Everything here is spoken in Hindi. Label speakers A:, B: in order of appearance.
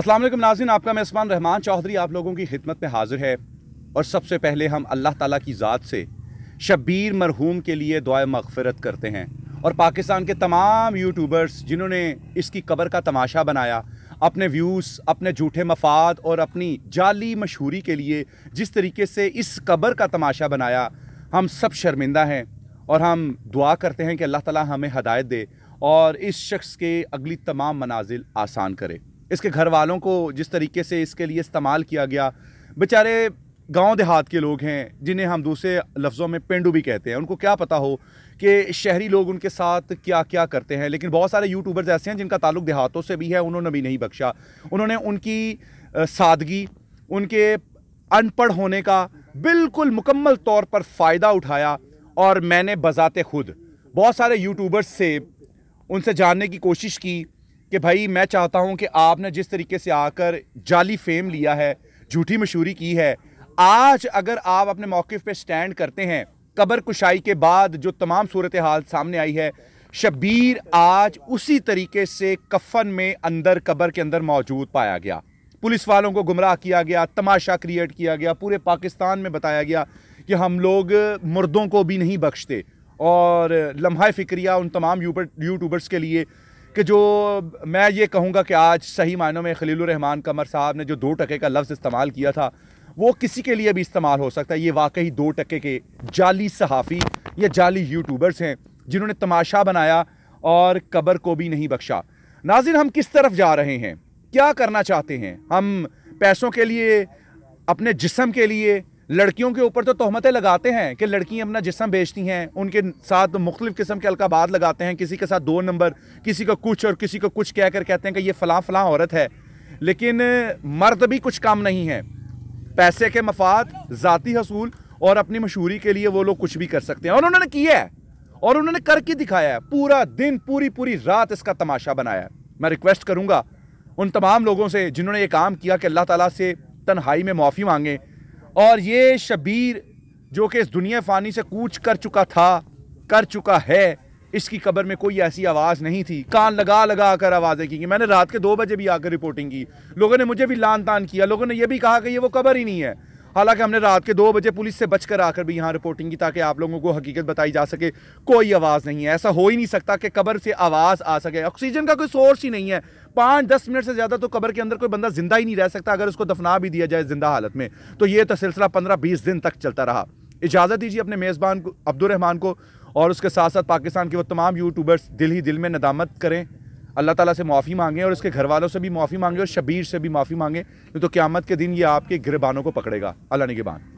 A: अस्सलाम वालेकुम नाजिन आपका मेज़बान रहमान चौधरी आप लोगों की खिदमत में हाजिर है और सबसे पहले हम अल्लाह ताला की ज़ात से शब्बीर मरहूम के लिए दुआ मगफ़रत करते हैं और पाकिस्तान के तमाम यूट्यूबर्स जिन्होंने इसकी कबर का तमाशा बनाया अपने व्यूज़ अपने झूठे मफाद और अपनी जाली मशहूरी के लिए जिस तरीके से इस कबर का तमाशा बनाया हम सब शर्मिंदा हैं और हम दुआ करते हैं कि अल्लाह ताला हमें हदायत दे और इस शख्स के अगली तमाम मनाजिल आसान करे इसके घर वालों को जिस तरीके से इसके लिए इस्तेमाल किया गया बेचारे गांव देहात के लोग हैं जिन्हें हम दूसरे लफ्ज़ों में पेंडू भी कहते हैं उनको क्या पता हो कि शहरी लोग उनके साथ क्या क्या करते हैं लेकिन बहुत सारे यूट्यूबर्स ऐसे हैं जिनका ताल्लुक देहातों से भी है उन्होंने भी नहीं बख्शा उन्होंने उनकी सादगी उनके अनपढ़ होने का बिल्कुल मुकम्मल तौर पर फ़ायदा उठाया और मैंने बजाते खुद बहुत सारे यूट्यूबर्स से उनसे जानने की कोशिश की कि भाई मैं चाहता हूं कि आपने जिस तरीके से आकर जाली फेम लिया है झूठी मशहूरी की है आज अगर आप अपने मौके पर स्टैंड करते हैं कबर कुशाई के बाद जो तमाम सूरत हाल सामने आई है शबीर आज उसी तरीके से कफन में अंदर कबर के अंदर मौजूद पाया गया पुलिस वालों को गुमराह किया गया तमाशा क्रिएट किया गया पूरे पाकिस्तान में बताया गया कि हम लोग मुर्दों को भी नहीं बख्शते और लम्हा फ़िक्रिया उन तमाम यूट्यूबर्स के लिए कि जो मैं ये कहूँगा कि आज सही मायनों में रहमान कमर साहब ने जो दो टके का लफ्ज़ इस्तेमाल किया था वो किसी के लिए भी इस्तेमाल हो सकता है ये वाकई दो टके के जाली सहाफ़ी या जाली यूट्यूबर्स हैं जिन्होंने तमाशा बनाया और कबर को भी नहीं बख्शा नाजिन हम किस तरफ जा रहे हैं क्या करना चाहते हैं हम पैसों के लिए अपने जिसम के लिए लड़कियों के ऊपर तो तोहमतें लगाते हैं कि लड़कियां अपना जिसम बेचती हैं उनके साथ मुख्तलिफ किस्म के अलकाबाद लगाते हैं किसी के साथ दो नंबर किसी का कुछ और किसी को कुछ कहकर कहते हैं कि ये फ़लाँ फ़लाँ औरत है लेकिन मर्द भी कुछ काम नहीं है पैसे के मफाद ज़ाती हसूल और अपनी मशहूरी के लिए वो लोग कुछ भी कर सकते हैं और उन्होंने किया है और उन्होंने करके दिखाया है पूरा दिन पूरी पूरी रात इसका तमाशा बनाया है मैं रिक्वेस्ट करूँगा उन तमाम लोगों से जिन्होंने ये काम किया कि अल्लाह ताला से तन्हाई में माफ़ी मांगें और ये शबीर जो कि इस दुनिया फ़ानी से कूच कर चुका था कर चुका है इसकी कब्र में कोई ऐसी आवाज़ नहीं थी कान लगा लगा कर आवाज़ें की मैंने रात के दो बजे भी आकर रिपोर्टिंग की लोगों ने मुझे भी लान तान किया लोगों ने यह भी कहा कि ये वो कब्र ही नहीं है हालांकि हमने रात के दो बजे पुलिस से बचकर आकर भी यहाँ रिपोर्टिंग की ताकि आप लोगों को हकीकत बताई जा सके कोई आवाज़ नहीं है ऐसा हो ही नहीं सकता कि कब्र से आवाज़ आ सके ऑक्सीजन का कोई सोर्स ही नहीं है पाँच दस मिनट से ज़्यादा तो कब्र के अंदर कोई बंदा जिंदा ही नहीं रह सकता अगर उसको दफना भी दिया जाए जिंदा हालत में तो ये तो सिलसिला पंद्रह बीस दिन तक चलता रहा इजाज़त दीजिए अपने मेज़बान को अब्दुलरहमान को और उसके साथ साथ पाकिस्तान के वो तमाम यूट्यूबर्स दिल ही दिल में नदामत करें अल्लाह ताला से माफ़ी मांगें और उसके घर वालों से भी माफ़ी मांगें और शबीर से भी माफ़ी मांगें नहीं तो क्यामत के दिन ये आपके गिरबानों को पकड़ेगा अल्लाह ने के बान